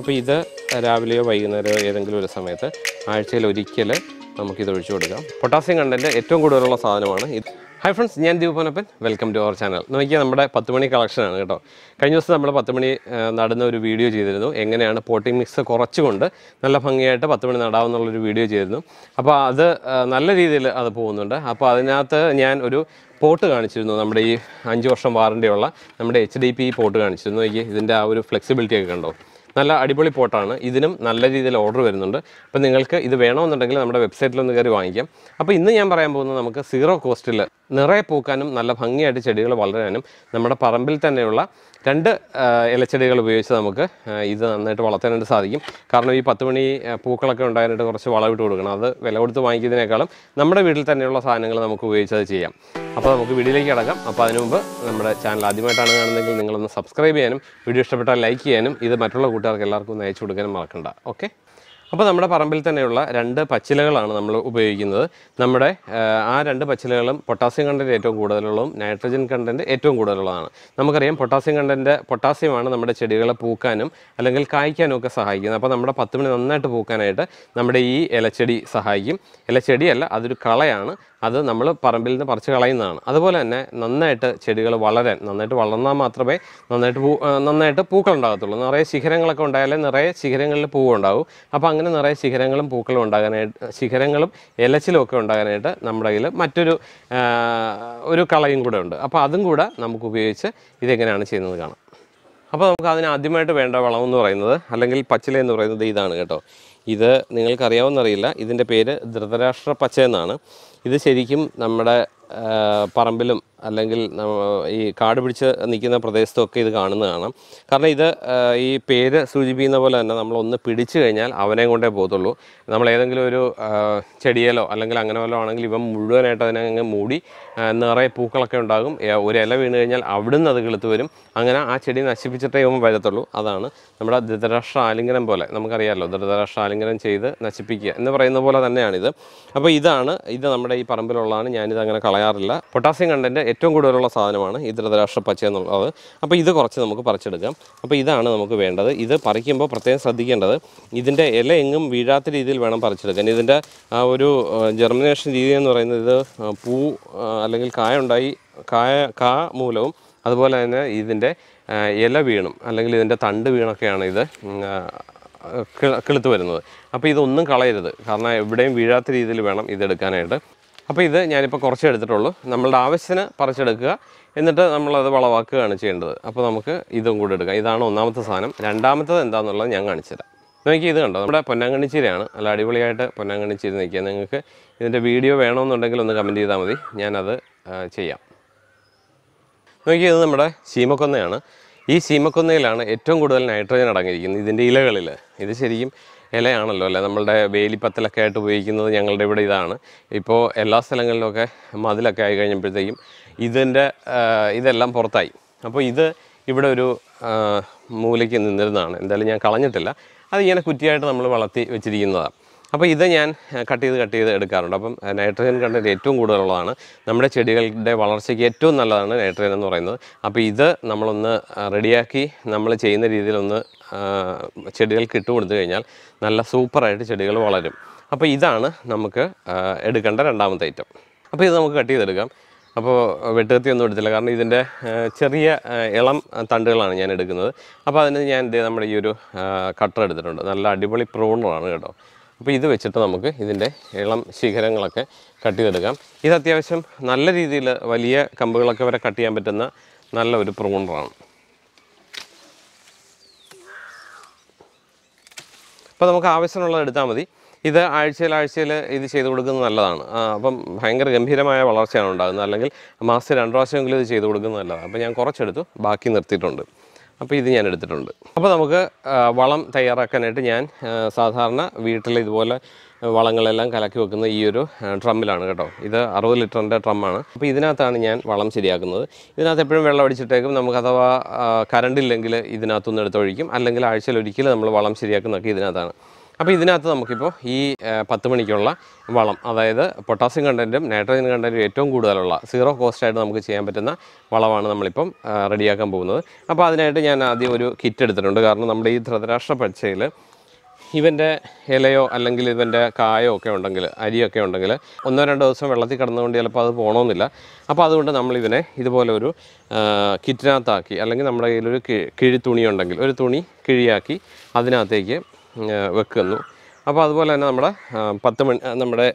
അപ്പോൾ ഇത് രാവിലെയോ വൈകുന്നേരമോ ഏതെങ്കിലും ഒരു സമയത്ത് ആഴ്ചയിൽ ഒരിക്കൽ നമുക്കിത് ഒഴിച്ചു കൊടുക്കാം പൊട്ടാസ്യം കണ്ടൻറ്റ് ഏറ്റവും കൂടുതലുള്ള സാധനമാണ് ഇത് ഹായ് ഫ്രണ്ട്സ് ഞാൻ ദീപനപ്പൻ വെൽക്കം ടു അവർ ചാനൽ നോക്കിയാൽ നമ്മുടെ പത്ത് മണി കളക്ഷനാണ് കേട്ടോ കഴിഞ്ഞ ദിവസം നമ്മൾ പത്ത് മണി നടന്ന ഒരു വീഡിയോ ചെയ്തിരുന്നു എങ്ങനെയാണ് പോട്ടിംഗ് മിക്സ് കുറച്ചുകൊണ്ട് നല്ല ഭംഗിയായിട്ട് പത്ത് മണി നടാവുന്നുള്ളൊരു വീഡിയോ ചെയ്തിരുന്നു അപ്പോൾ അത് നല്ല രീതിയിൽ അത് പോകുന്നുണ്ട് അപ്പോൾ അതിനകത്ത് ഞാൻ ഒരു പോട്ട് കാണിച്ചിരുന്നു നമ്മുടെ ഈ അഞ്ച് വർഷം വാറണ്ടിയുള്ള നമ്മുടെ എച്ച് ഡി പി പോട്ട് കാണിച്ചിരുന്നു ഇതിൻ്റെ ആ ഒരു ഫ്ലെക്സിബിലിറ്റി ഒക്കെ കണ്ടോ നല്ല അടിപൊളി പോട്ടാണ് ഇതിനും നല്ല രീതിയിൽ ഓർഡർ വരുന്നുണ്ട് അപ്പം നിങ്ങൾക്ക് ഇത് വേണമെന്നുണ്ടെങ്കിൽ നമ്മുടെ വെബ്സൈറ്റിൽ ഒന്ന് കയറി വാങ്ങിക്കാം അപ്പോൾ ഇന്ന് ഞാൻ പറയാൻ പോകുന്നത് നമുക്ക് സീറോ കോസ്റ്റിൽ നിറയെ പൂക്കാനും നല്ല ഭംഗിയായിട്ട് ചെടികൾ വളരാനും നമ്മുടെ പറമ്പിൽ തന്നെയുള്ള രണ്ട് ഇലച്ചെടികൾ ഉപയോഗിച്ച് നമുക്ക് ഇത് നന്നായിട്ട് വളർത്താനായിട്ട് സാധിക്കും കാരണം ഈ പത്ത് മണി പൂക്കളൊക്കെ ഉണ്ടായിരുന്നിട്ട് കുറച്ച് വളമിട്ട് കൊടുക്കണം അത് വില കൊടുത്ത് വാങ്ങിക്കുന്നതിനേക്കാളും നമ്മുടെ വീട്ടിൽ തന്നെയുള്ള സാധനങ്ങൾ നമുക്ക് ഉപയോഗിച്ച് അത് ചെയ്യാം അപ്പോൾ നമുക്ക് വീഡിയോയിലേക്ക് അടക്കാം അപ്പോൾ അതിനു മുമ്പ് നമ്മുടെ ചാനൽ ആദ്യമായിട്ടാണ് കാണുന്നതെങ്കിൽ നിങ്ങളൊന്ന് സബ്സ്ക്രൈബ് ചെയ്യാനും വീഡിയോ ഇഷ്ടപ്പെട്ടാൽ ലൈക്ക് ചെയ്യാനും ഇത് മറ്റുള്ള കൂട്ടുകാർക്ക് എല്ലാവർക്കും ഒന്ന് അയച്ചു കൊടുക്കാനും മറക്കണ്ട ഓക്കെ അപ്പോൾ നമ്മുടെ പറമ്പിൽ തന്നെയുള്ള രണ്ട് പച്ചിലകളാണ് നമ്മൾ ഉപയോഗിക്കുന്നത് നമ്മുടെ ആ രണ്ട് പച്ചിലകളും പൊട്ടാസ്യം കണ്ടൻറ്റ് ഏറ്റവും കൂടുതലുള്ളതും നൈട്രജൻ കണ്ടൻറ്റ് ഏറ്റവും കൂടുതലുള്ളതാണ് നമുക്കറിയാം പൊട്ടാസ്യം കണ്ടൻറ്റ് പൊട്ടാസ്യമാണ് നമ്മുടെ ചെടികളെ പൂക്കാനും അല്ലെങ്കിൽ കായ്ക്കാനും ഒക്കെ സഹായിക്കുന്നത് അപ്പോൾ നമ്മുടെ പത്ത് മണി നന്നായിട്ട് പൂക്കാനായിട്ട് നമ്മുടെ ഈ ഇലച്ചെടി സഹായിക്കും ഇലച്ചെടിയല്ല അതൊരു കളയാണ് അത് നമ്മൾ പറമ്പിൽ നിന്ന് പറിച്ച് കളയുന്നതാണ് അതുപോലെ തന്നെ നന്നായിട്ട് ചെടികൾ വളരാൻ നന്നായിട്ട് വളർന്നാൽ മാത്രമേ നന്നായിട്ട് പൂ നന്നായിട്ട് പൂക്കൾ ഉണ്ടാകത്തുള്ളൂ നിറയെ ശിഖരങ്ങളൊക്കെ ഉണ്ടായാലേ നിറയെ ശിഖരങ്ങളിൽ പൂവുണ്ടാവും അപ്പോൾ അങ്ങനെ നിറയെ ശിഖരങ്ങളും പൂക്കളും ഉണ്ടാകാനായിട്ട് ശിഖരങ്ങളും ഇലച്ചിലും ഒക്കെ ഉണ്ടാകാനായിട്ട് നമ്മുടെ കയ്യിൽ മറ്റൊരു ഒരു കളയും കൂടെ ഉണ്ട് അപ്പോൾ അതും കൂടെ നമുക്ക് ഉപയോഗിച്ച് ഇതെങ്ങനെയാണ് ചെയ്യുന്നത് കാണാം അപ്പോൾ നമുക്ക് അതിന് ആദ്യമായിട്ട് വേണ്ട വളം എന്ന് പറയുന്നത് അല്ലെങ്കിൽ പച്ചില എന്ന് പറയുന്നത് ഇതാണ് കേട്ടോ ഇത് നിങ്ങൾക്കറിയാവുന്നറിയില്ല ഇതിൻ്റെ പേര് ധൃതരാഷ്ട്ര പച്ച എന്നാണ് ഇത് ശരിക്കും നമ്മുടെ പറമ്പിലും അല്ലെങ്കിൽ ഈ കാട് പിടിച്ച് നിൽക്കുന്ന പ്രദേശത്തൊക്കെ ഇത് കാണുന്നതാണ് കാരണം ഇത് ഈ പേര് സൂചിപ്പിക്കുന്ന പോലെ തന്നെ നമ്മളൊന്ന് പിടിച്ചു കഴിഞ്ഞാൽ അവനെ കൊണ്ടേ പോകത്തുള്ളൂ നമ്മൾ ഏതെങ്കിലും ഒരു ചെടിയലോ അല്ലെങ്കിൽ അങ്ങനെ വല്ലതോ ആണെങ്കിൽ ഇവ മുഴുവനായിട്ട് അതിനെ അങ്ങ് മൂടി നിറയെ പൂക്കളൊക്കെ ഉണ്ടാകും ഒരു ഇല വീണ് കഴിഞ്ഞാൽ അവിടുന്ന് അത് കെളുത്ത് വരും അങ്ങനെ ആ ചെടി നശിപ്പിച്ചിട്ടേ ഇവ വരത്തുള്ളൂ അതാണ് നമ്മുടെ ധൃതരാഷ്ട്ര ആലിംഗനം പോലെ നമുക്കറിയാമല്ലോ ധൃതരാഷ്ട്ര ആലിംഗനം ചെയ്ത് നശിപ്പിക്കുക എന്ന് പറയുന്ന പോലെ തന്നെയാണിത് അപ്പോൾ ഇതാണ് ഇത് നമ്മുടെ ഈ പറമ്പിലുള്ളതാണ് ഞാനിത് അങ്ങനെ കളയാറില്ല പൊട്ടാസ്യം കണ്ടൻറ്റ് ഏറ്റവും കൂടുതലുള്ള സാധനമാണ് ഈ ധൃതരാഷ്ട്ര പച്ച എന്നുള്ളത് അപ്പോൾ ഇത് കുറച്ച് നമുക്ക് പറിച്ചെടുക്കാം അപ്പോൾ ഇതാണ് നമുക്ക് വേണ്ടത് ഇത് പറിക്കുമ്പോൾ പ്രത്യേകം ശ്രദ്ധിക്കേണ്ടത് ഇതിൻ്റെ ഇല എങ്ങും വീഴാത്ത രീതിയിൽ വേണം പറിച്ചെടുക്കാൻ ഇതിൻ്റെ ആ ഒരു ജെർമിനേഷൻ രീതി എന്ന് പറയുന്നത് ഇത് പൂ അല്ലെങ്കിൽ കായ ഉണ്ടായി കായ കാ മൂലവും അതുപോലെ തന്നെ ഇതിൻ്റെ ഇല വീണും അല്ലെങ്കിൽ ഇതിൻ്റെ തണ്ട് വീണൊക്കെയാണ് ഇത് കിളുത്ത് വരുന്നത് അപ്പോൾ ഇതൊന്നും കളയരുത് കാരണം എവിടെയും വീഴാത്ത രീതിയിൽ വേണം ഇതെടുക്കാനായിട്ട് അപ്പോൾ ഇത് ഞാനിപ്പോൾ കുറച്ച് എടുത്തിട്ടുള്ളൂ നമ്മളുടെ ആവശ്യത്തിന് പറിച്ചെടുക്കുക എന്നിട്ട് നമ്മളത് വളവാക്കുകയാണ് ചെയ്യേണ്ടത് അപ്പോൾ നമുക്ക് ഇതും കൂടെ എടുക്കാം ഇതാണ് ഒന്നാമത്തെ സാധനം രണ്ടാമത്തത് എന്താണെന്നുള്ളത് ഞാൻ കാണിച്ചു തരാം നോക്കി ഇത് കണ്ടോ നമ്മുടെ പൊന്നാങ്കണ്ണിച്ചീരയാണ് നല്ല അടിപൊളിയായിട്ട് പൊന്നാങ്കണ്ണിച്ചീര നിൽക്കുക നിങ്ങൾക്ക് ഇതിൻ്റെ വീഡിയോ വേണമെന്നുണ്ടെങ്കിൽ ഒന്ന് കമൻറ്റ് ചെയ്താൽ മതി ഞാനത് ചെയ്യാം നോക്കി ഇത് നമ്മുടെ ശീമക്കൊന്നയാണ് ഈ ശീമക്കൊന്നയിലാണ് ഏറ്റവും കൂടുതൽ നൈട്രജൻ അടങ്ങിയിരിക്കുന്നത് ഇതിൻ്റെ ഇലകളിൽ ഇത് ശരിക്കും ഇലയാണല്ലോ അല്ലേ നമ്മളുടെ വേലിപ്പത്തലൊക്കെ ആയിട്ട് ഉപയോഗിക്കുന്നത് ഞങ്ങളുടെ ഇവിടെ ഇതാണ് ഇപ്പോൾ എല്ലാ സ്ഥലങ്ങളിലൊക്കെ മതിലൊക്കെ ആയി കഴിഞ്ഞപ്പോഴത്തേക്കും ഇതിൻ്റെ ഇതെല്ലാം പുറത്തായി അപ്പോൾ ഇത് ഇവിടെ ഒരു മൂലയ്ക്ക് നിന്നിരുന്നതാണ് എന്തായാലും ഞാൻ കളഞ്ഞിട്ടില്ല അതിങ്ങനെ കുറ്റിയായിട്ട് നമ്മൾ വളർത്തി വെച്ചിരിക്കുന്നതാണ് അപ്പോൾ ഇത് ഞാൻ കട്ട് ചെയ്ത് കട്ട് ചെയ്ത് എടുക്കാറുണ്ട് അപ്പം നൈട്രജൻ കണ്ടൻറ്റ് ഏറ്റവും കൂടുതലുള്ളതാണ് നമ്മുടെ ചെടികളുടെ വളർച്ചയ്ക്ക് ഏറ്റവും നല്ലതാണ് നൈട്രജൻ എന്ന് പറയുന്നത് അപ്പോൾ ഇത് നമ്മളൊന്ന് റെഡിയാക്കി നമ്മൾ ചെയ്യുന്ന രീതിയിലൊന്ന് ചെടികൾക്ക് ഇട്ട് കൊടുത്തു കഴിഞ്ഞാൽ നല്ല സൂപ്പറായിട്ട് ചെടികൾ വളരും അപ്പോൾ ഇതാണ് നമുക്ക് എടുക്കേണ്ട രണ്ടാമത്തെ ഐറ്റം അപ്പോൾ ഇത് നമുക്ക് കട്ട് ചെയ്തെടുക്കാം അപ്പോൾ വെട്ടുകത്തി ഒന്നും എടുത്തില്ല കാരണം ഇതിൻ്റെ ചെറിയ ഇളം തണ്ടുകളാണ് ഞാൻ എടുക്കുന്നത് അപ്പോൾ അതിന് ഞാൻ നമ്മുടെ ഈ ഒരു കട്ടർ എടുത്തിട്ടുണ്ട് നല്ല അടിപൊളി പ്രൂണറാണ് കേട്ടോ അപ്പോൾ ഇത് വെച്ചിട്ട് നമുക്ക് ഇതിൻ്റെ ഇളം ശിഖരങ്ങളൊക്കെ കട്ട് ചെയ്തെടുക്കാം ഇത് അത്യാവശ്യം നല്ല രീതിയിൽ വലിയ കമ്പുകളൊക്കെ വരെ കട്ട് ചെയ്യാൻ പറ്റുന്ന നല്ല ഒരു പ്രൂണറാണ് അപ്പോൾ നമുക്ക് ആവശ്യമുള്ളത് എടുത്താൽ മതി ഇത് ആഴ്ചയിൽ ആഴ്ചയിൽ ഇത് ചെയ്തു കൊടുക്കുന്നത് നല്ലതാണ് അപ്പം ഭയങ്കര ഗംഭീരമായ വളർച്ചയാണ് ഉണ്ടാകുന്നത് അല്ലെങ്കിൽ മാസത്തിൽ രണ്ട് പ്രാവശ്യമെങ്കിലും ഇത് ചെയ്തു കൊടുക്കുന്നത് നല്ലതാണ് അപ്പോൾ ഞാൻ കുറച്ചെടുത്തു ബാക്കി നിർത്തിയിട്ടുണ്ട് അപ്പോൾ ഇത് ഞാൻ എടുത്തിട്ടുണ്ട് അപ്പോൾ നമുക്ക് വളം തയ്യാറാക്കാനായിട്ട് ഞാൻ സാധാരണ വീട്ടിൽ ഇതുപോലെ വളങ്ങളെല്ലാം കലക്കി വെക്കുന്ന ഈ ഒരു ട്രമ്മിലാണ് കേട്ടോ ഇത് അറുപത് ലിറ്ററിൻ്റെ ട്രമ്മാണ് അപ്പോൾ ഇതിനകത്താണ് ഞാൻ വളം ശരിയാക്കുന്നത് ഇതിനകത്ത് എപ്പോഴും വെള്ളം അടിച്ചിട്ടേക്കും നമുക്ക് അഥവാ കറണ്ടില്ലെങ്കിൽ ഇതിനകത്തുനിന്ന് എടുത്തൊഴിക്കും അല്ലെങ്കിൽ ആഴ്ചയിൽ ഒരിക്കലും നമ്മൾ വളം ശരിയാക്കുന്നതൊക്കെ ഇതിനകത്താണ് അപ്പോൾ ഇതിനകത്ത് നമുക്കിപ്പോൾ ഈ പത്ത് മണിക്കുള്ള വളം അതായത് പൊട്ടാസ്യം കണ്ടൻറ്റും നൈട്രജൻ കണ്ടൻറ്റും ഏറ്റവും കൂടുതലുള്ള സീറോ കോസ്റ്റായിട്ട് നമുക്ക് ചെയ്യാൻ പറ്റുന്ന വളമാണ് നമ്മളിപ്പം റെഡിയാക്കാൻ പോകുന്നത് അപ്പോൾ അതിനായിട്ട് ഞാൻ ആദ്യം ഒരു കിറ്റ് എടുത്തിട്ടുണ്ട് കാരണം നമ്മുടെ ഈ ധൃതരാഷ്ട്ര പച്ചയിൽ ഇവൻ്റെ ഇലയോ അല്ലെങ്കിൽ ഇവൻ്റെ കായോ ഒക്കെ ഉണ്ടെങ്കിൽ അരിയൊക്കെ ഉണ്ടെങ്കിൽ ഒന്നോ രണ്ടോ ദിവസം വെള്ളത്തിൽ കിടന്നുകൊണ്ട് ചിലപ്പോൾ അത് പോകണമെന്നില്ല അപ്പോൾ അതുകൊണ്ട് നമ്മളിതിനെ ഇതുപോലെ ഒരു കിറ്റിനകത്താക്കി അല്ലെങ്കിൽ നമ്മുടെ കയ്യിലൊരു കിഴി തുണി ഉണ്ടെങ്കിൽ ഒരു തുണി കിഴിയാക്കി അതിനകത്തേക്ക് വെക്കുന്നു അപ്പോൾ അതുപോലെ തന്നെ നമ്മുടെ പത്ത് മണി നമ്മുടെ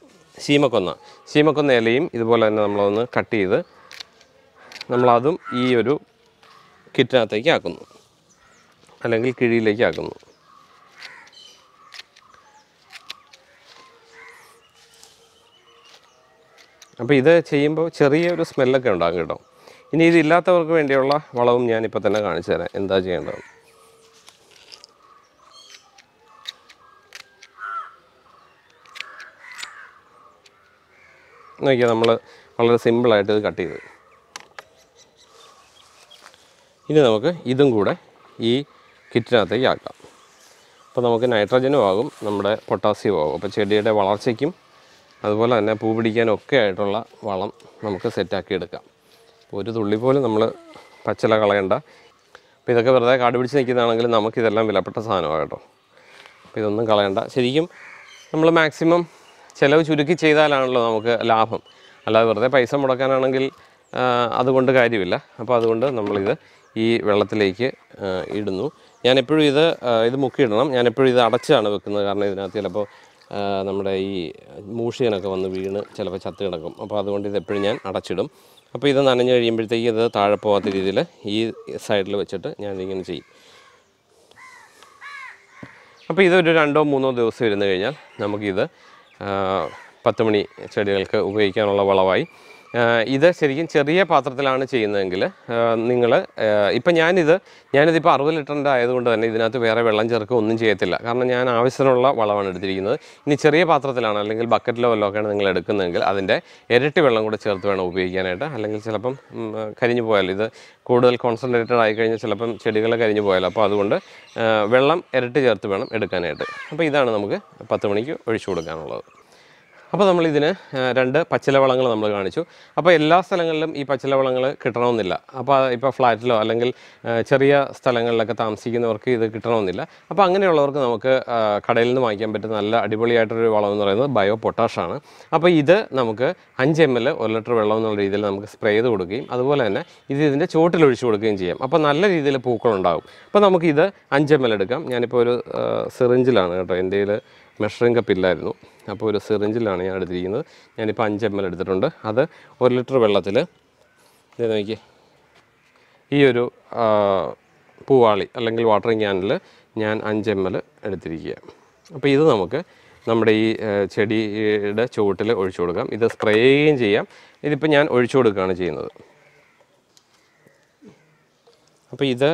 ശീമക്കൊന്ന ശീമക്കൊന്ന ഇലയും ഇതുപോലെ തന്നെ നമ്മളൊന്ന് കട്ട് ചെയ്ത് നമ്മളതും ഈ ഒരു കിറ്റിനകത്തേക്ക് ആക്കുന്നു അല്ലെങ്കിൽ കിഴിയിലേക്ക് ആക്കുന്നു അപ്പോൾ ഇത് ചെയ്യുമ്പോൾ ചെറിയൊരു സ്മെല്ലൊക്കെ ഉണ്ടാകും കേട്ടോ ഇനി ഇതില്ലാത്തവർക്ക് വേണ്ടിയുള്ള വളവും ഞാനിപ്പോൾ തന്നെ കാണിച്ചു തരാം എന്താ ചെയ്യേണ്ടതെന്ന് നോക്കിയാൽ നമ്മൾ വളരെ സിമ്പിളായിട്ട് ഇത് കട്ട് ചെയ്ത് ഇനി നമുക്ക് ഇതും കൂടെ ഈ കിറ്റിനകത്തേക്ക് ആക്കാം അപ്പോൾ നമുക്ക് നൈട്രജനും ആകും നമ്മുടെ പൊട്ടാസ്യവും ആകും അപ്പോൾ ചെടിയുടെ വളർച്ചയ്ക്കും അതുപോലെ തന്നെ പൂ പിടിക്കാനും ഒക്കെ ആയിട്ടുള്ള വളം നമുക്ക് സെറ്റാക്കി എടുക്കാം ഒരു തുള്ളി പോലും നമ്മൾ പച്ചില കളയണ്ട അപ്പോൾ ഇതൊക്കെ വെറുതെ കാട് പിടിച്ച് നിൽക്കുന്നതാണെങ്കിൽ നമുക്കിതെല്ലാം വിലപ്പെട്ട സാധനമാണ് കേട്ടോ അപ്പോൾ ഇതൊന്നും കളയണ്ട ശരിക്കും നമ്മൾ മാക്സിമം ചിലവ് ചുരുക്കി ചെയ്താലാണല്ലോ നമുക്ക് ലാഭം അല്ലാതെ വെറുതെ പൈസ മുടക്കാനാണെങ്കിൽ അതുകൊണ്ട് കാര്യമില്ല അപ്പോൾ അതുകൊണ്ട് നമ്മളിത് ഈ വെള്ളത്തിലേക്ക് ഇടുന്നു ഞാൻ എപ്പോഴും ഇത് ഇത് മുക്കിയിടണം ഞാൻ എപ്പോഴും ഇത് അടച്ചാണ് വെക്കുന്നത് കാരണം ഇതിനകത്ത് ചിലപ്പോൾ നമ്മുടെ ഈ മൂഷിയനൊക്കെ വന്ന് വീണ് ചിലപ്പോൾ ചത്ത് കിടക്കും അപ്പോൾ അതുകൊണ്ട് ഇത് എപ്പോഴും ഞാൻ അടച്ചിടും അപ്പോൾ ഇത് നനഞ്ഞു കഴിയുമ്പോഴത്തേക്ക് ഇത് താഴെ പോകാത്ത രീതിയിൽ ഈ സൈഡിൽ വെച്ചിട്ട് ഞാനിങ്ങനെ ചെയ്യും അപ്പോൾ ഇതൊരു രണ്ടോ മൂന്നോ ദിവസം ഇരുന്ന് കഴിഞ്ഞാൽ നമുക്കിത് പത്ത് മണി ചെടികൾക്ക് ഉപയോഗിക്കാനുള്ള വളമായി ഇത് ശരിക്കും ചെറിയ പാത്രത്തിലാണ് ചെയ്യുന്നതെങ്കിൽ നിങ്ങൾ ഇപ്പം ഞാനിത് ഞാനിതിപ്പോൾ അറുപത് ലിറ്ററിൻ്റെ ആയതുകൊണ്ട് തന്നെ ഇതിനകത്ത് വേറെ വെള്ളം ചേർക്കുക ഒന്നും ചെയ്യത്തില്ല കാരണം ഞാൻ ആവശ്യത്തിനുള്ള വളമാണ് എടുത്തിരിക്കുന്നത് ഇനി ചെറിയ പാത്രത്തിലാണ് അല്ലെങ്കിൽ ബക്കറ്റിലോ വല്ലോ ഒക്കെയാണ് നിങ്ങൾ എടുക്കുന്നതെങ്കിൽ അതിൻ്റെ ഇരട്ടി വെള്ളം കൂടെ ചേർത്ത് വേണം ഉപയോഗിക്കാനായിട്ട് അല്ലെങ്കിൽ ചിലപ്പം കരിഞ്ഞു പോയാൽ ഇത് കൂടുതൽ കോൺസെൻട്രേറ്റഡ് ആയി കഴിഞ്ഞാൽ ചിലപ്പം ചെടികൾ കരിഞ്ഞു പോയാലോ അപ്പോൾ അതുകൊണ്ട് വെള്ളം ഇരട്ടി ചേർത്ത് വേണം എടുക്കാനായിട്ട് അപ്പോൾ ഇതാണ് നമുക്ക് പത്ത് മണിക്ക് ഒഴിച്ചു കൊടുക്കാനുള്ളത് അപ്പോൾ നമ്മൾ ഇതിന് രണ്ട് പച്ചിലവളങ്ങൾ നമ്മൾ കാണിച്ചു അപ്പോൾ എല്ലാ സ്ഥലങ്ങളിലും ഈ പച്ചിലവളങ്ങൾ കിട്ടണമെന്നില്ല അപ്പോൾ ഇപ്പോൾ ഫ്ലാറ്റിലോ അല്ലെങ്കിൽ ചെറിയ സ്ഥലങ്ങളിലൊക്കെ താമസിക്കുന്നവർക്ക് ഇത് കിട്ടണമെന്നില്ല അപ്പോൾ അങ്ങനെയുള്ളവർക്ക് നമുക്ക് കടയിൽ നിന്ന് വാങ്ങിക്കാൻ പറ്റുന്ന നല്ല അടിപൊളിയായിട്ടൊരു വളം എന്ന് പറയുന്നത് ബയോ പൊട്ടാഷാണ് അപ്പോൾ ഇത് നമുക്ക് അഞ്ച് എം എൽ ഒരു ലിറ്റർ വെള്ളം എന്നുള്ള രീതിയിൽ നമുക്ക് സ്പ്രേ ചെയ്ത് കൊടുക്കുകയും അതുപോലെ തന്നെ ഇത് ഇതിൻ്റെ ഒഴിച്ചു കൊടുക്കുകയും ചെയ്യാം അപ്പോൾ നല്ല രീതിയിൽ പൂക്കളുണ്ടാകും അപ്പോൾ നമുക്കിത് അഞ്ച് എം എൽ എടുക്കാം ഞാനിപ്പോൾ ഒരു സിറിഞ്ചിലാണ് കേട്ടോ എൻ്റെ മെഷറിംഗ് ഇല്ലായിരുന്നു അപ്പോൾ ഒരു സിറിഞ്ചിലാണ് ഞാൻ എടുത്തിരിക്കുന്നത് ഞാനിപ്പോൾ അഞ്ച് എം എൽ എടുത്തിട്ടുണ്ട് അത് ഒരു ലിറ്റർ വെള്ളത്തിൽ ഇത് നോക്കി ഈ ഒരു പൂവാളി അല്ലെങ്കിൽ വാട്ടറിങ് ക്യാനിൽ ഞാൻ അഞ്ച് എം എൽ എടുത്തിരിക്കുക അപ്പോൾ ഇത് നമുക്ക് നമ്മുടെ ഈ ചെടിയുടെ ചുവട്ടിൽ ഒഴിച്ചു കൊടുക്കാം ഇത് സ്പ്രേ ചെയ്യുകയും ചെയ്യാം ഇതിപ്പോൾ ഞാൻ ഒഴിച്ചു കൊടുക്കുകയാണ് ചെയ്യുന്നത് അപ്പോൾ ഇത്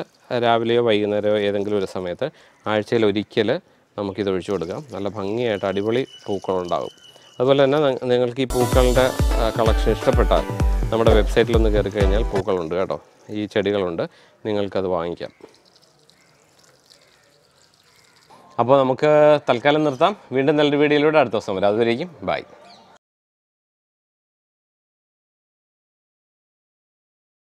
രാവിലെയോ വൈകുന്നേരമോ ഏതെങ്കിലും ഒരു സമയത്ത് ആഴ്ചയിൽ ഒരിക്കൽ നമുക്കിത് ഒഴിച്ചു കൊടുക്കാം നല്ല ഭംഗിയായിട്ട് അടിപൊളി പൂക്കളുണ്ടാകും അതുപോലെ തന്നെ നിങ്ങൾക്ക് ഈ പൂക്കളുടെ കളക്ഷൻ ഇഷ്ടപ്പെട്ടാൽ നമ്മുടെ വെബ്സൈറ്റിലൊന്ന് കയറി കഴിഞ്ഞാൽ പൂക്കളുണ്ട് കേട്ടോ ഈ ചെടികളുണ്ട് നിങ്ങൾക്കത് വാങ്ങിക്കാം അപ്പോൾ നമുക്ക് തൽക്കാലം നിർത്താം വീണ്ടും നല്ലൊരു വീഡിയോയിലൂടെ അടുത്ത ദിവസം വരാം അതുവരേക്കും ബൈ